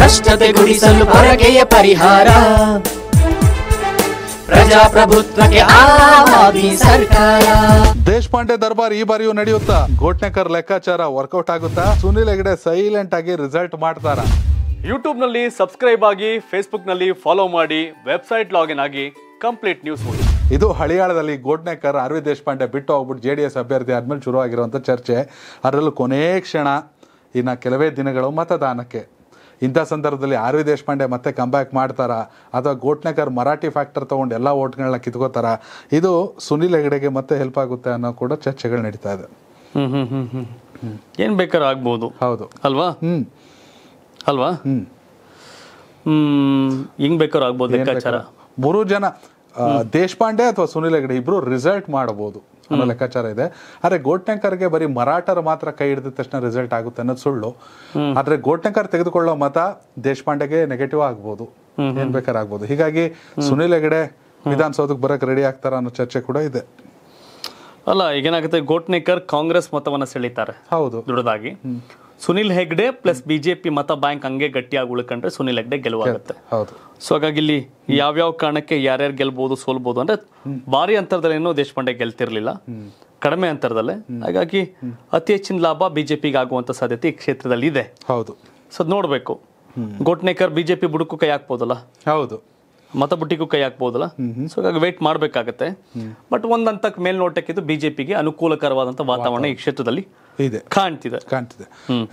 ಭ್ರಷ್ಟತೆ ಗುಡಿಸಲು ಪರಕೆಯ ಪರಿಹಾರ ಪ್ರಜಾಪ್ರಭುತ್ವಕ್ಕೆ ಸರ್ಕಾರ ದೇಶಪಾಂಡೆ ದರ್ಬಾರ್ ಈ ಬಾರಿಯೂ ನಡೆಯುತ್ತಾ ಘೋಟ್ನೆಕರ್ ಲೆಕ್ಕಾಚಾರ ವರ್ಕೌಟ್ ಆಗುತ್ತಾ ಸುನಿಲ್ ಹೆಗಡೆ ಸೈಲೆಂಟ್ ಆಗಿ ರಿಸಲ್ಟ್ ಮಾಡ್ತಾರ ಯೂಟ್ಯೂಬ್ ನಲ್ಲಿ ಸಬ್ಸ್ಕ್ರೈಬ್ ಆಗಿ ಫೇಸ್ಬುಕ್ ನಲ್ಲಿ ಫಾಲೋ ಮಾಡಿ ವೆಬ್ಸೈಟ್ ಲಾಗಿನ್ ಆಗಿ ಕಂಪ್ಲೀಟ್ ನ್ಯೂಸ್ ಓದಿ ಇದು ಹಳಿಯಾಳದಲ್ಲಿ ಗೋಡ್ನೇಕರ್ ಅರವಿಂದ್ ದೇಶಪಾಂಡೆ ಬಿಟ್ಟು ಹೋಗ್ಬಿಟ್ಟು ಜೆ ಡಿ ಎಸ್ ಅಭ್ಯರ್ಥಿ ಆದ್ಮೇಲೆ ಶುರು ಆಗಿರುವಂಥ ಚರ್ಚೆ ಅದರಲ್ಲೂ ಕೊನೆ ಕ್ಷಣ ಇನ್ನು ಕೆಲವೇ ದಿನಗಳು ಮತದಾನಕ್ಕೆ ಇಂಥ ಸಂದರ್ಭದಲ್ಲಿ ಆರ್ ವಿ ದೇಶಪಾಂಡೆ ಮತ್ತೆ ಕಂಬ್ಯಾಕ್ ಮಾಡ್ತಾರಾ ಅಥವಾ ಗೋಟ್ನೇಕರ್ ಮರಾಠಿ ಫ್ಯಾಕ್ಟರ್ ತಗೊಂಡು ಎಲ್ಲ ಓಟ್ಗಳನ್ನ ಕಿತ್ಕೋತಾರ ಇದು ಸುನಿಲ್ ಹೆಗಡೆಗೆ ಮತ್ತೆ ಹೆಲ್ಪ್ ಆಗುತ್ತೆ ಅನ್ನೋ ಕೂಡ ಚರ್ಚೆಗಳು ನಡೀತಾ ಇದೆ ಏನು ಬೇಕಾದ್ರೂ ಆಗ್ಬೋದು ಹೌದು ಅಲ್ವಾ ಹ್ಮ್ ಅಲ್ವಾ ಹ್ಮ್ ಹಿಂಗ್ ಬೇಕಾದ್ರೂ ಆಗ್ಬೋದು ಮೂರು ಜನ ದೇಶಪಾಂಡೆ ಅಥವಾ ಸುನಿಲ್ ಹೆಗಡೆ ಇಬ್ರು ರಿಸಲ್ಟ್ ಮಾಡಬಹುದು ಅನ್ನೋ ಲೆಕ್ಕಾಚಾರ ಇದೆ ಆದ್ರೆ ಗೆ ಬರೀ ಮರಾಠರು ಮಾತ್ರ ಕೈ ಹಿಡಿದ ತಕ್ಷಣ ರಿಸಲ್ಟ್ ಆಗುತ್ತೆ ಅನ್ನೋದು ಸುಳ್ಳು ಆದ್ರೆ ಗೋಟ್ನೆಕರ್ ತೆಗೆದುಕೊಳ್ಳೋ ಮತ ದೇಶಪಾಂಡೆಗೆ ನೆಗೆಟಿವ್ ಆಗ್ಬಹುದು ಏನ್ ಬೇಕಾದ್ರೆ ಆಗ್ಬೋದು ಹೀಗಾಗಿ ಸುನಿಲ್ ಹೆಗಡೆ ವಿಧಾನಸೌಧಕ್ಕೆ ಬರಕ್ ರೆಡಿ ಆಗ್ತಾರ ಅನ್ನೋ ಚರ್ಚೆ ಕೂಡ ಇದೆ ಅಲ್ಲ ಈಗೇನಾಗುತ್ತೆ ಗೋಟ್ನೇಕರ್ ಕಾಂಗ್ರೆಸ್ ಮತವನ್ನ ಸೆಳೀತಾರೆ ಹೌದು ದೃಢದಾಗಿ ಸುನಿಲ್ ಹೆಗ್ಡೆ ಪ್ಲಸ್ ಬಿಜೆಪಿ ಮತ ಬ್ಯಾಂಕ್ ಹಂಗೆ ಗಟ್ಟಿಯಾಗಿ ಉಳ್ಕೊಂಡ್ರೆ ಸುನಿಲ್ ಹೆಗ್ಡೆ ಗೆಲುವಾಗುತ್ತೆ ಸೊ ಹಾಗಾಗಿ ಇಲ್ಲಿ ಯಾವ್ಯಾವ ಕಾರಣಕ್ಕೆ ಯಾರ್ಯಾರು ಗೆಲ್ಬಹುದು ಸೋಲ್ಬಹುದು ಅಂದ್ರೆ ಭಾರಿ ಅಂತರದಲ್ಲಿ ಏನೋ ದೇಶಪಾಂಡೆ ಗೆಲ್ತಿರ್ಲಿಲ್ಲ ಕಡಿಮೆ ಅಂತರದಲ್ಲೇ ಹಾಗಾಗಿ ಅತಿ ಹೆಚ್ಚಿನ ಲಾಭ ಬಿಜೆಪಿಗೆ ಆಗುವಂತ ಸಾಧ್ಯತೆ ಈ ಕ್ಷೇತ್ರದಲ್ಲಿ ಇದೆ ಹೌದು ಸೊ ನೋಡ್ಬೇಕು ಗೋಟ್ನೇಕರ್ ಬಿಜೆಪಿ ಬುಡಕ್ಕೂ ಕೈ ಹಾಕ್ಬೋದಲ್ಲ ಹೌದು ಮತ ಬುಟ್ಟಿಗೂ ಕೈ ಹಾಕ್ಬೋದಲ್ಲ ಸೊ ಹಾಗಾಗಿ ವೇಟ್ ಮಾಡ್ಬೇಕಾಗತ್ತೆ ಬಟ್ ಒಂದ್ ಹಂತಕ್ಕೆ ಮೇಲ್ನೋಟಕ್ಕಿದ್ದು ಬಿಜೆಪಿಗೆ ಅನುಕೂಲಕರವಾದಂತ ವಾತಾವರಣ ಈ ಕ್ಷೇತ್ರದಲ್ಲಿ ಇದೆ ಕಾಣ್ತಿದೆ ಕಾಣ್ತಿದೆ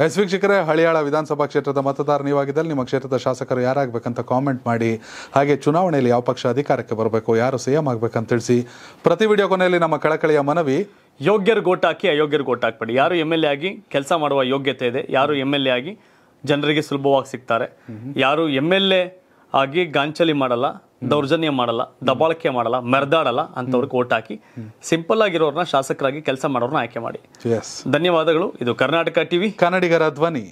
ಎಸ್ ವೀಕ್ಷಕರೇ ಹಳಿಯಾಳ ವಿಧಾನಸಭಾ ಕ್ಷೇತ್ರದ ಮತದಾರ ನೀವಾಗಿದ್ದಲ್ಲಿ ನಿಮ್ಮ ಕ್ಷೇತ್ರದ ಶಾಸಕರು ಯಾರಾಗಬೇಕಂತ ಕಾಮೆಂಟ್ ಮಾಡಿ ಹಾಗೆ ಚುನಾವಣೆಯಲ್ಲಿ ಯಾವ ಪಕ್ಷ ಅಧಿಕಾರಕ್ಕೆ ಬರಬೇಕು ಯಾರು ಸಿಎಂ ಅಂತ ತಿಳಿಸಿ ಪ್ರತಿ ವಿಡಿಯೋ ಕೊನೆಯಲ್ಲಿ ನಮ್ಮ ಕಳಕಳಿಯ ಮನವಿ ಯೋಗ್ಯರು ಗೋಟ್ ಹಾಕಿ ಅಯೋಗ್ಯರು ಗೋಟ್ ಹಾಕ್ಬೇಡಿ ಯಾರು ಎಮ್ ಎಲ್ ಎ ಆಗಿ ಕೆಲಸ ಮಾಡುವ ಯೋಗ್ಯತೆ ಇದೆ ಯಾರು ಎಮ್ ಎ ಆಗಿ ಜನರಿಗೆ ಸುಲಭವಾಗಿ ಸಿಗ್ತಾರೆ ಯಾರು ಎಮ್ ಎ ಹಾಗೆ ಗಾಂಚಲಿ ಮಾಡಲ್ಲ ದೌರ್ಜನ್ಯ ಮಾಡಲ್ಲ ದಬಾಳಕೆ ಮಾಡಲ್ಲ ಮೆರೆದಾಡಲ್ಲ ಅಂತವ್ರಿಗೆ ಓಟ್ ಹಾಕಿ ಸಿಂಪಲ್ ಆಗಿರೋರ್ನ ಶಾಸಕರಾಗಿ ಕೆಲಸ ಮಾಡೋರ್ನ ಆಯ್ಕೆ ಮಾಡಿ ಧನ್ಯವಾದಗಳು ಇದು ಕರ್ನಾಟಕ ಟಿವಿ ಕನ್ನಡಿಗರ ಧ್ವನಿ